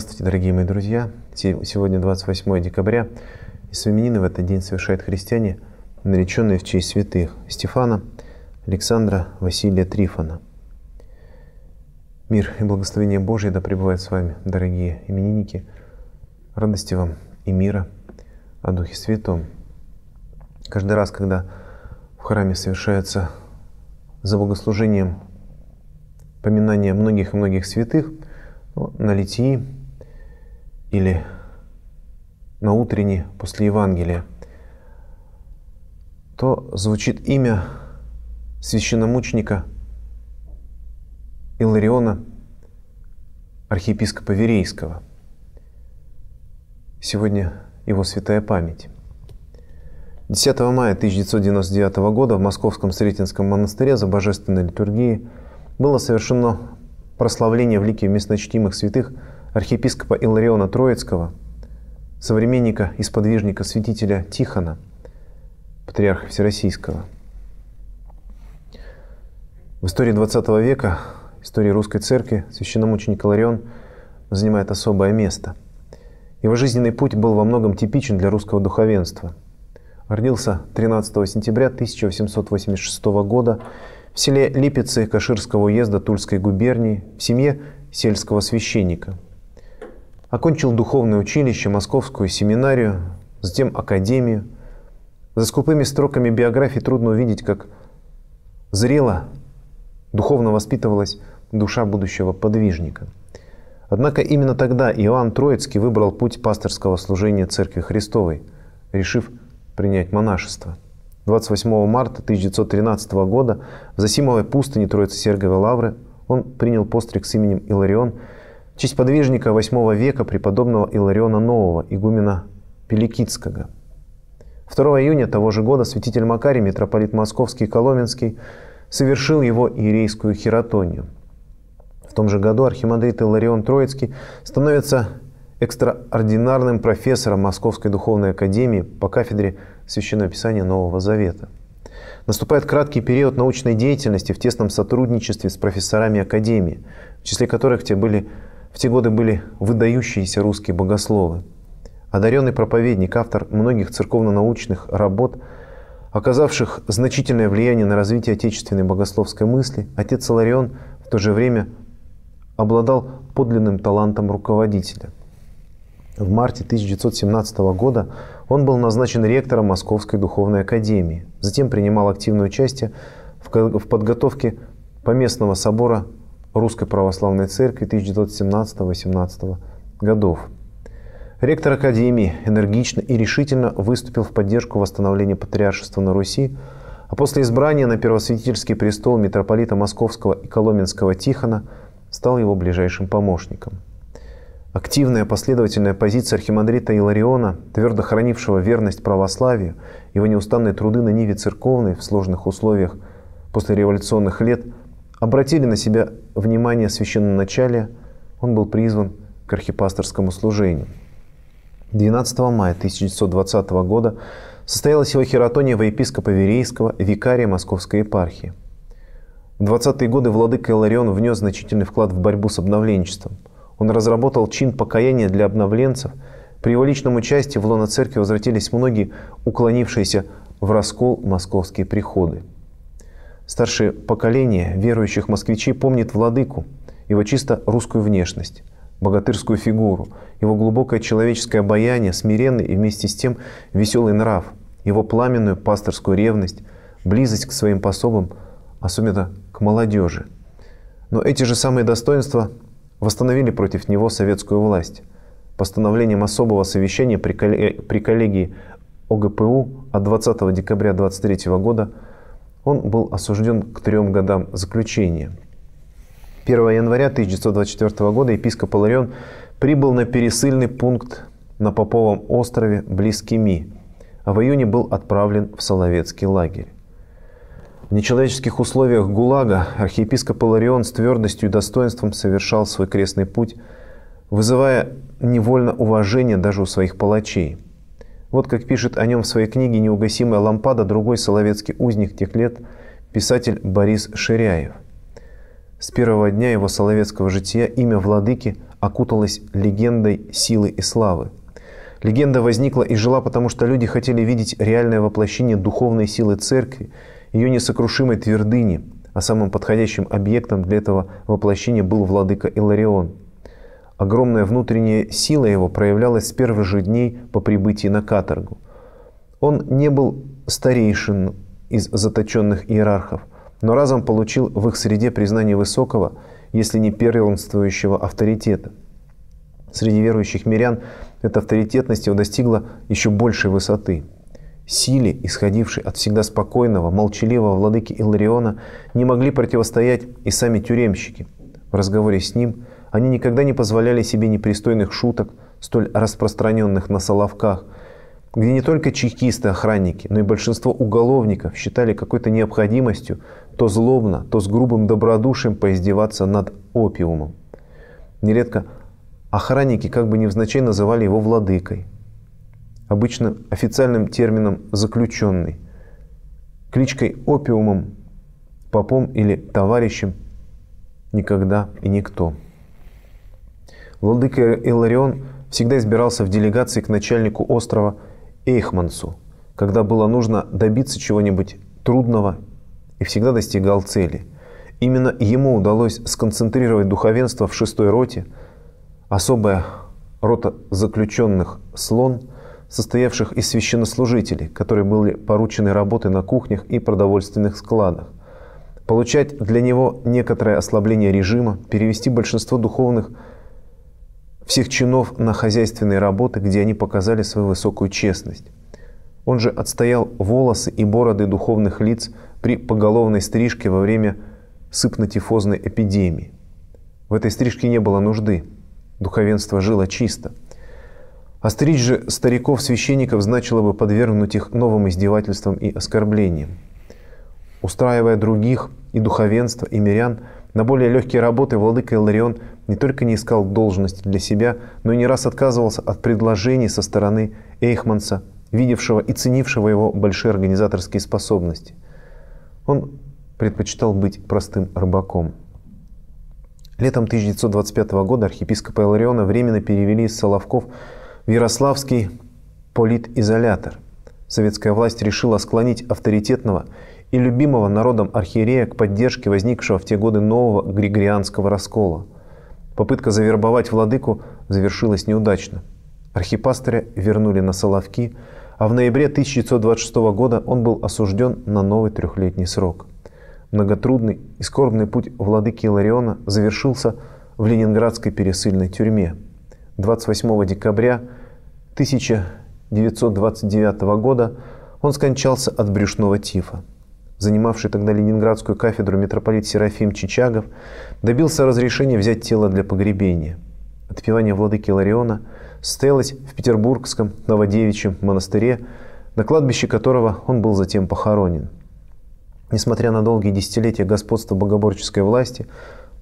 Здравствуйте, дорогие мои друзья! Сегодня 28 декабря, и именины в этот день совершают христиане, нареченные в честь святых Стефана, Александра, Василия Трифона. Мир и благословение Божие да пребывают с вами, дорогие именинники. Радости вам и мира о Духе Святом. Каждый раз, когда в храме совершается за богослужением поминание многих и многих святых, ну, на литии или на утренний после Евангелия, то звучит имя священномученика Илариона, архиепископа Верейского. Сегодня его святая память. 10 мая 1999 года в Московском Сретенском монастыре за божественной литургией было совершено прославление в лике местночтимых святых – архиепископа Илариона Троицкого, современника и сподвижника святителя Тихона, патриарха Всероссийского. В истории XX века, истории русской церкви, священномученик Иларион занимает особое место. Его жизненный путь был во многом типичен для русского духовенства. Родился 13 сентября 1886 года в селе Липицы Каширского уезда Тульской губернии в семье сельского священника – Окончил духовное училище, московскую семинарию, затем академию. За скупыми строками биографии трудно увидеть, как зрело духовно воспитывалась душа будущего подвижника. Однако именно тогда Иоанн Троицкий выбрал путь пасторского служения Церкви Христовой, решив принять монашество. 28 марта 1913 года в Засимовой пустыне Троицы Сергиевой Лавры он принял постриг с именем Иларион – честь подвижника VIII века преподобного Илариона Нового, игумена Пеликитского. 2 июня того же года святитель Макарий, митрополит Московский и Коломенский, совершил его иерейскую хиротонию. В том же году архимандрит Иларион Троицкий становится экстраординарным профессором Московской духовной академии по кафедре Священного Писания Нового Завета. Наступает краткий период научной деятельности в тесном сотрудничестве с профессорами академии, в числе которых те были в те годы были выдающиеся русские богословы. Одаренный проповедник, автор многих церковно-научных работ, оказавших значительное влияние на развитие отечественной богословской мысли, отец Ларион в то же время обладал подлинным талантом руководителя. В марте 1917 года он был назначен ректором Московской духовной академии, затем принимал активное участие в подготовке Поместного собора Русской Православной Церкви 1917-18 годов. Ректор Академии энергично и решительно выступил в поддержку восстановления патриаршества на Руси, а после избрания на первосвятительский престол митрополита Московского и Коломенского Тихона стал его ближайшим помощником. Активная последовательная позиция архимандрита Илариона, твердо хранившего верность православию, его неустанные труды на ниве церковной в сложных условиях после революционных лет, обратили на себя внимание священном начале, он был призван к архипасторскому служению. 12 мая 1920 года состоялась его хератония во епископа Верейского, викария Московской епархии. В 20-е годы владыка Иларион внес значительный вклад в борьбу с обновленчеством. Он разработал чин покаяния для обновленцев. При его личном участии в лоно церкви возвратились многие уклонившиеся в раскол московские приходы. Старшее поколение верующих москвичей помнит владыку, его чисто русскую внешность, богатырскую фигуру, его глубокое человеческое обаяние, смиренный и вместе с тем веселый нрав, его пламенную пасторскую ревность, близость к своим пособам, особенно к молодежи. Но эти же самые достоинства восстановили против него советскую власть. Постановлением особого совещания при коллегии ОГПУ от 20 декабря 23 года – он был осужден к трем годам заключения. 1 января 1924 года епископ Иларион прибыл на пересыльный пункт на Поповом острове близ Кеми, а в июне был отправлен в Соловецкий лагерь. В нечеловеческих условиях ГУЛАГа архиепископ Иларион с твердостью и достоинством совершал свой крестный путь, вызывая невольно уважение даже у своих палачей – вот как пишет о нем в своей книге «Неугасимая лампада» другой соловецкий узник тех лет, писатель Борис Ширяев. С первого дня его соловецкого жития имя владыки окуталось легендой силы и славы. Легенда возникла и жила, потому что люди хотели видеть реальное воплощение духовной силы церкви, ее несокрушимой твердыни, а самым подходящим объектом для этого воплощения был владыка Иларион – Огромная внутренняя сила его проявлялась с первых же дней по прибытии на каторгу. Он не был старейшин из заточенных иерархов, но разом получил в их среде признание высокого, если не первенствующего авторитета. Среди верующих мирян эта авторитетность его достигла еще большей высоты. Силе, исходившей от всегда спокойного, молчаливого владыки Илариона, не могли противостоять и сами тюремщики. В разговоре с ним они никогда не позволяли себе непристойных шуток, столь распространенных на Соловках, где не только чекисты-охранники, но и большинство уголовников считали какой-то необходимостью то злобно, то с грубым добродушием поиздеваться над опиумом. Нередко охранники как бы невзначай называли его владыкой, обычно официальным термином «заключенный», кличкой опиумом, попом или товарищем никогда и никто владыка Иларион всегда избирался в делегации к начальнику острова Эйхмансу, когда было нужно добиться чего-нибудь трудного и всегда достигал цели. Именно ему удалось сконцентрировать духовенство в шестой роте, особая рота заключенных слон, состоявших из священнослужителей, которые были поручены работы на кухнях и продовольственных складах, получать для него некоторое ослабление режима, перевести большинство духовных всех чинов на хозяйственные работы, где они показали свою высокую честность. Он же отстоял волосы и бороды духовных лиц при поголовной стрижке во время сыпнотифозной эпидемии. В этой стрижке не было нужды. Духовенство жило чисто. А Остричь же стариков-священников значило бы подвергнуть их новым издевательствам и оскорблениям. Устраивая других, и духовенство, и мирян – на более легкие работы владыка Иларион не только не искал должности для себя, но и не раз отказывался от предложений со стороны Эйхманса, видевшего и ценившего его большие организаторские способности. Он предпочитал быть простым рыбаком. Летом 1925 года архиепископа Илариона временно перевели из Соловков в Ярославский политизолятор. Советская власть решила склонить авторитетного и любимого народом архиерея к поддержке возникшего в те годы нового григорианского раскола. Попытка завербовать владыку завершилась неудачно. Архипастыря вернули на Соловки, а в ноябре 1926 года он был осужден на новый трехлетний срок. Многотрудный и скорбный путь владыки Лариона завершился в ленинградской пересыльной тюрьме. 28 декабря 1929 года он скончался от брюшного тифа занимавший тогда ленинградскую кафедру митрополит Серафим Чичагов, добился разрешения взять тело для погребения. Отпевание владыки Лариона состоялось в Петербургском Новодевичьем монастыре, на кладбище которого он был затем похоронен. Несмотря на долгие десятилетия господства богоборческой власти,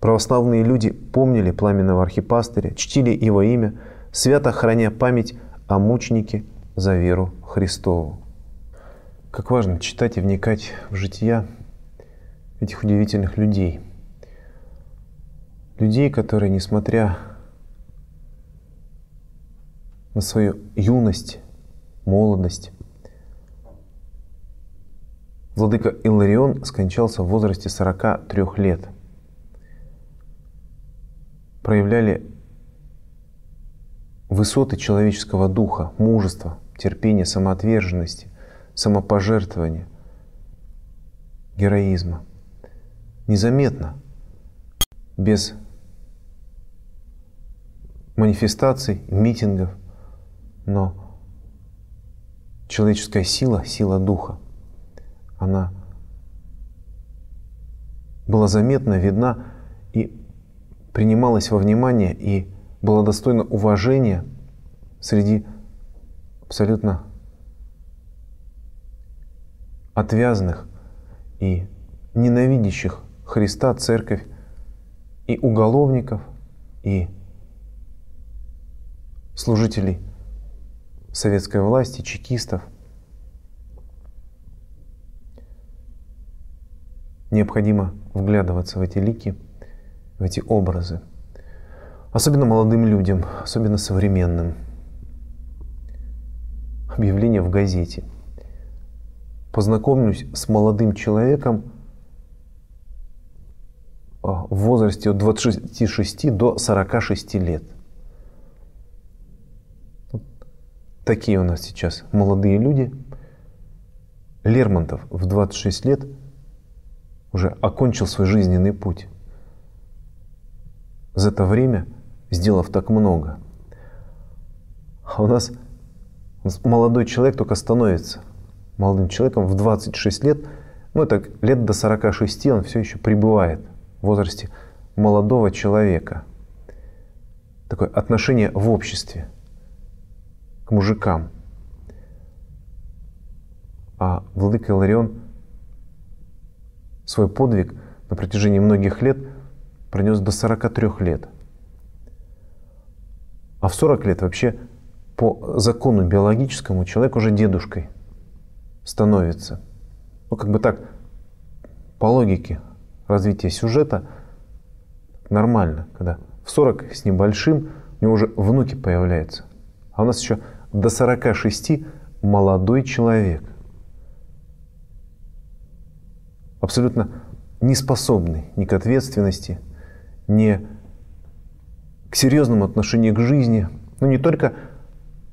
православные люди помнили пламенного архипастыря, чтили его имя, свято храня память о мученике за веру Христову как важно читать и вникать в жития этих удивительных людей. Людей, которые, несмотря на свою юность, молодость, Владыка Илларион скончался в возрасте 43 лет. Проявляли высоты человеческого духа, мужества, терпения, самоотверженности, самопожертвования, героизма. Незаметно, без манифестаций, митингов, но человеческая сила, сила духа, она была заметна, видна и принималась во внимание и была достойна уважения среди абсолютно отвязных и ненавидящих Христа, Церковь, и уголовников, и служителей советской власти, чекистов. Необходимо вглядываться в эти лики, в эти образы. Особенно молодым людям, особенно современным. Объявление в газете – познакомлюсь с молодым человеком а, в возрасте от 26 до 46 лет. Такие у нас сейчас молодые люди. Лермонтов в 26 лет уже окончил свой жизненный путь. За это время сделав так много. А у нас молодой человек только становится – молодым человеком в 26 лет, ну это лет до 46 он все еще пребывает в возрасте молодого человека. Такое отношение в обществе к мужикам. А Владыка Иларион свой подвиг на протяжении многих лет пронес до 43 лет. А в 40 лет вообще по закону биологическому человек уже дедушкой – становится. Ну, как бы так, по логике развития сюжета, нормально, когда в 40 с небольшим у него уже внуки появляются. А у нас еще до 46 молодой человек. Абсолютно не способный ни к ответственности, ни к серьезному отношению к жизни, ну не только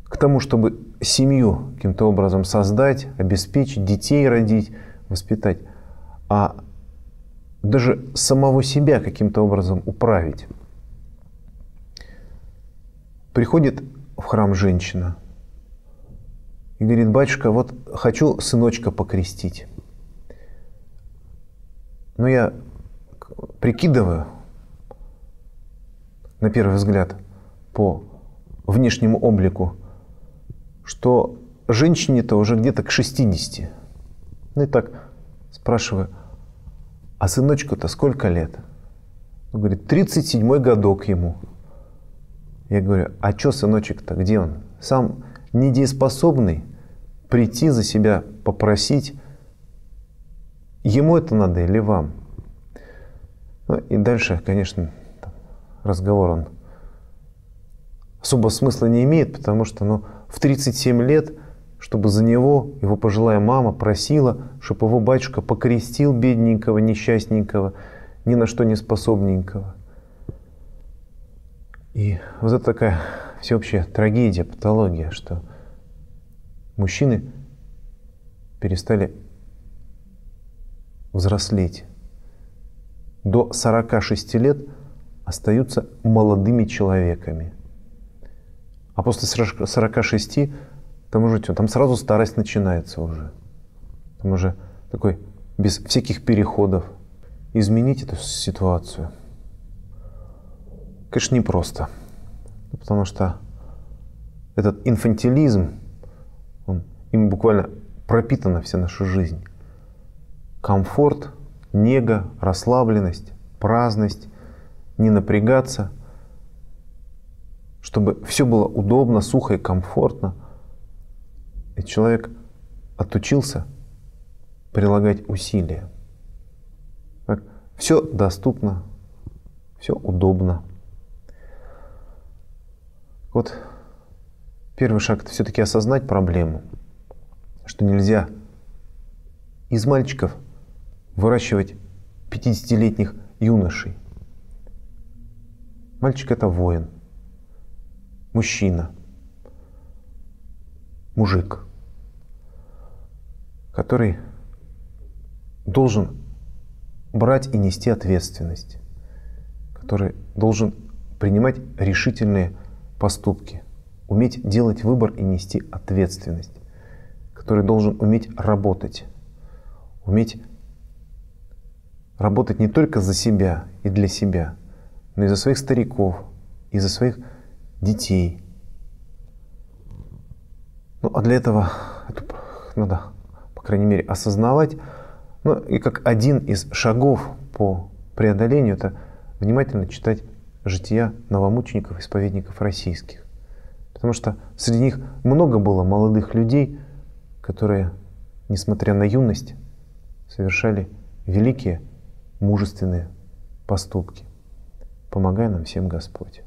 к тому, чтобы семью каким-то образом создать, обеспечить, детей родить, воспитать, а даже самого себя каким-то образом управить. Приходит в храм женщина и говорит, батюшка, вот хочу сыночка покрестить. Но я прикидываю, на первый взгляд, по внешнему облику – что женщине-то уже где-то к 60. Ну и так спрашиваю, а сыночку-то сколько лет? Он говорит, 37-й годок ему. Я говорю, а чё сыночек-то, где он? Сам недееспособный прийти за себя, попросить, ему это надо или вам? Ну и дальше, конечно, разговор он особо смысла не имеет, потому что, ну, в 37 лет, чтобы за него его пожилая мама просила, чтобы его батюшка покрестил бедненького, несчастненького, ни на что не способненького. И вот это такая всеобщая трагедия, патология, что мужчины перестали взрослеть. До 46 лет остаются молодыми человеками – а после 46 там уже там сразу старость начинается уже. Там уже такой без всяких переходов. Изменить эту ситуацию, конечно, непросто. Ну, потому что этот инфантилизм, он, им буквально пропитана вся наша жизнь. Комфорт, нега, расслабленность, праздность, не напрягаться – чтобы все было удобно, сухо и комфортно. И человек отучился прилагать усилия. Так, все доступно, все удобно. Вот первый шаг – это все-таки осознать проблему, что нельзя из мальчиков выращивать 50-летних юношей. Мальчик – это воин – мужчина, мужик, который должен брать и нести ответственность, который должен принимать решительные поступки, уметь делать выбор и нести ответственность, который должен уметь работать, уметь работать не только за себя и для себя, но и за своих стариков, и за своих детей. Ну, а для этого это надо, по крайней мере, осознавать. Ну, и как один из шагов по преодолению, это внимательно читать жития новомучеников, исповедников российских. Потому что среди них много было молодых людей, которые, несмотря на юность, совершали великие мужественные поступки. Помогай нам всем Господь.